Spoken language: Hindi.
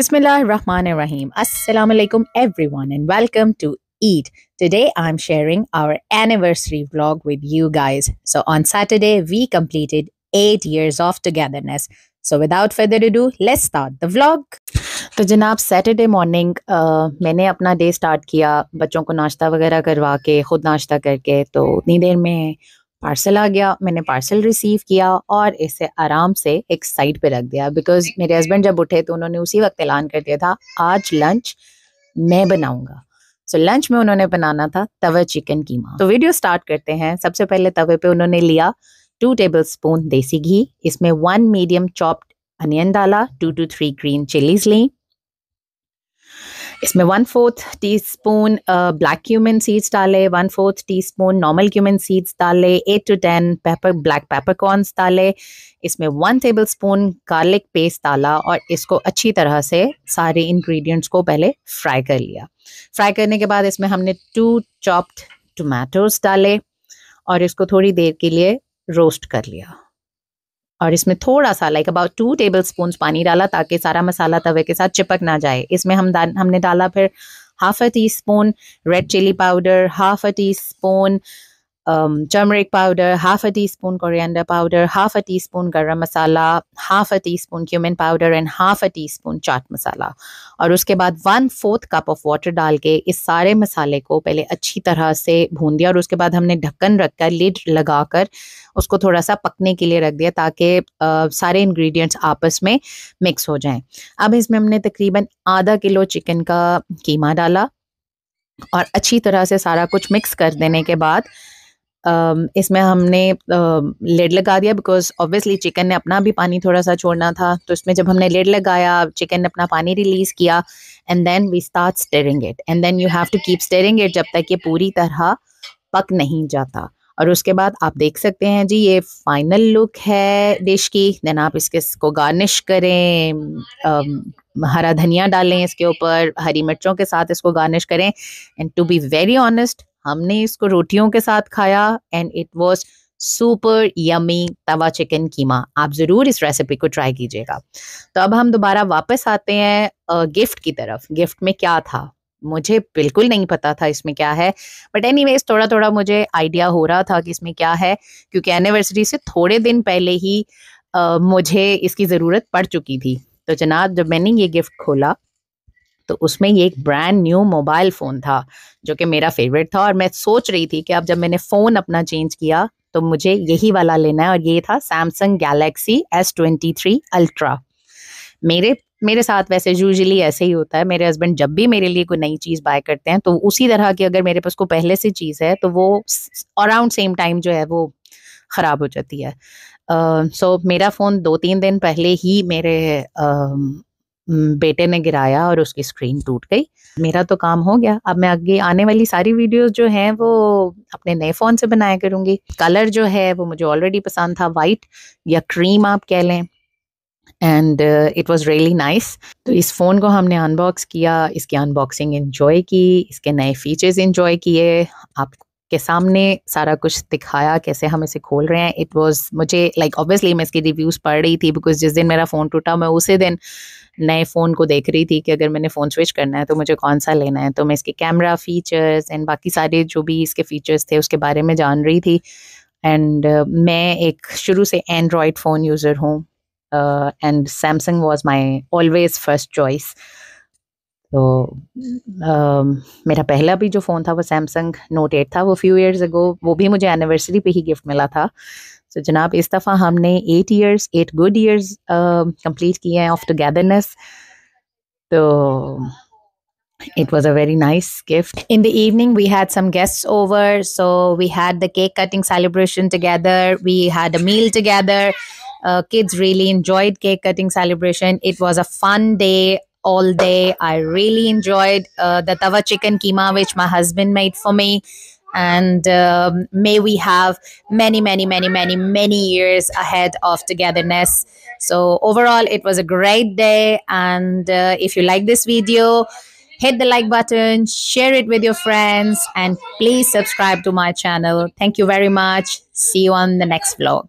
Bismillah Rahman Rahim. Assalamu alaikum everyone and welcome to Eid. Today I'm sharing our anniversary vlog with you guys. So on Saturday we completed 8 years of togetherness. So without further ado, let's start the vlog. तो जनाब सैटरडे मॉर्निंग मैंने अपना डे स्टार्ट किया बच्चों को नाश्ता वगैरह करवा के ख़ुद नाश्ता करके तो उतनी देर में पार्सल आ गया मैंने पार्सल रिसीव किया और इसे आराम से एक साइड पे रख दिया बिकॉज मेरे हस्बैंड जब उठे तो उन्होंने उसी वक्त ऐलान कर दिया था आज लंच मैं बनाऊंगा सो so, लंच में उन्होंने बनाना था तवे चिकन कीमा तो वीडियो स्टार्ट करते हैं सबसे पहले तवे पे उन्होंने लिया to table spoon desi ghee इसमें वन मीडियम चॉप्ड अनियन डाला two two three green chillies ली इसमें one fourth teaspoon black cumin seeds डाले one fourth teaspoon normal cumin seeds डाले eight to ten pepper black peppercorns डाले इसमें one tablespoon garlic paste डाला और इसको अच्छी तरह से सारे इन्ग्रीडियंट्स को पहले फ्राई कर लिया फ्राई करने के बाद इसमें हमने टू चॉप्ड टमाटोज डाले और इसको थोड़ी देर के लिए रोस्ट कर लिया और इसमें थोड़ा सा like about two tablespoon पानी डाला ताकि सारा मसाला तवे के साथ चिपक ना जाए इसमें हम दा, हमने डाला फिर half a teaspoon red chilli powder half a teaspoon um, turmeric powder, half a teaspoon coriander powder, half a teaspoon garam masala, half a teaspoon cumin powder and half a teaspoon chaat masala और उसके बाद one fourth cup of water डाल के इस सारे मसाले को पहले अच्छी तरह से भून दिया और उसके बाद हमने ढक्कन रखकर लिड लगाकर उसको थोड़ा सा पकने के लिए रख दिया ताकि सारे इंग्रेडिएंट्स आपस में मिक्स हो जाएं अब इसमें हमने तकरीबन आधा किलो चिकन का कीमा डाला और अच्छी तरह से सारा कुछ मिक्स कर देने के बाद Um, इसमें हमने लेड um, लगा दिया बिकॉज ऑब्वियसली चिकन ने अपना भी पानी थोड़ा सा छोड़ना था तो इसमें जब हमने लेड लगाया चिकन ने अपना पानी रिलीज़ किया and then we start stirring it and then you have to keep stirring it जब तक ये पूरी तरह पक नहीं जाता और उसके बाद आप देख सकते हैं जी ये फाइनल लुक है डिश की देन आप इसके इसको गार्निश करें um, हरा धनिया डालें इसके ऊपर हरी मिर्चों के साथ इसको गार्निश करें and to be very honest हमने इसको रोटियों के साथ खाया and it was super yummy tawa chicken keema आप ज़रूर इस रेसिपी को ट्राई कीजिएगा तो अब हम दोबारा वापस आते हैं गिफ्ट की तरफ गिफ्ट में क्या था मुझे बिल्कुल नहीं पता था इसमें क्या है बट एनी थोड़ा थोड़ा मुझे आइडिया हो रहा था कि इसमें क्या है क्योंकि एनिवर्सरी से थोड़े दिन पहले ही आ, मुझे इसकी ज़रूरत पड़ चुकी थी तो जनाब जब मैंने ये गिफ्ट खोला तो उसमें ये एक ब्रांड न्यू मोबाइल फ़ोन था जो कि मेरा फेवरेट था और मैं सोच रही थी कि अब जब मैंने फ़ोन अपना चेंज किया तो मुझे यही वाला लेना है और ये था Samsung Galaxy S twenty three Ultra मेरे मेरे साथ वैसे यूजली ऐसे ही होता है मेरे हस्बैंड जब भी मेरे लिए कोई नई चीज़ बाय करते हैं तो उसी तरह की अगर मेरे पास कोई पहले से चीज़ है तो वो अराउंड सेम टाइम जो है वो ख़राब हो जाती है सो uh, so, मेरा फ़ोन दो तीन दिन पहले ही मेरे uh, बेटे ने गिराया और उसकी स्क्रीन टूट गई मेरा तो काम हो गया अब मैं आगे आने वाली सारी वीडियोस जो हैं वो अपने नए फ़ोन से बनाया करूँगी कलर जो है वो मुझे ऑलरेडी पसंद था वाइट या क्रीम आप कह लें and it was really nice तो इस फ़ोन को हमने अनबॉक्स किया इसकी अनबॉक्सिंग इन्जॉय की इसके नए फीचर्स इन्जॉय किए आप के सामने सारा कुछ दिखाया कैसे हम इसे खोल रहे हैं इट वॉज़ मुझे लाइक like, ऑब्वियसली मैं इसकी रिव्यूज़ पढ़ रही थी बिकॉज जिस दिन मेरा फ़ोन टूटा मैं उसी दिन नए फ़ोन को देख रही थी कि अगर मैंने फ़ोन स्विच करना है तो मुझे कौन सा लेना है तो मैं इसके कैमरा फ़ीचर्स एंड बाकी सारे जो भी इसके फ़ीचर्स थे उसके बारे में जान रही थी एंड uh, मैं एक शुरू से एंड्रॉयड फ़ोन यूज़र हूँ and Samsung was my always first choice तो आ, मेरा पहला भी जो फ़ोन था वो सैमसंग नोट एट था वो फ्यू ईयर्स अगो वो भी मुझे एनिवर्सरी पे ही गिफ्ट मिला था सो so, जनाब इस दफ़ा हमने eight years eight good years complete किए हैं ऑफ टुगेदरनेस तो It was a very nice gift. In the evening, we had some guests over. So we had the cake cutting celebration together. We had a meal together. Uh, kids really enjoyed cake cutting celebration. It was a fun day all day. I really enjoyed uh, the tawa chicken keema, which my husband made for me. And um, may we have many, many, many, many, many years ahead of togetherness. So, overall, it was a great day. And uh, if you like this video, hit the like button, share it with your friends, and please subscribe to my channel. Thank you very much. See you on the next vlog.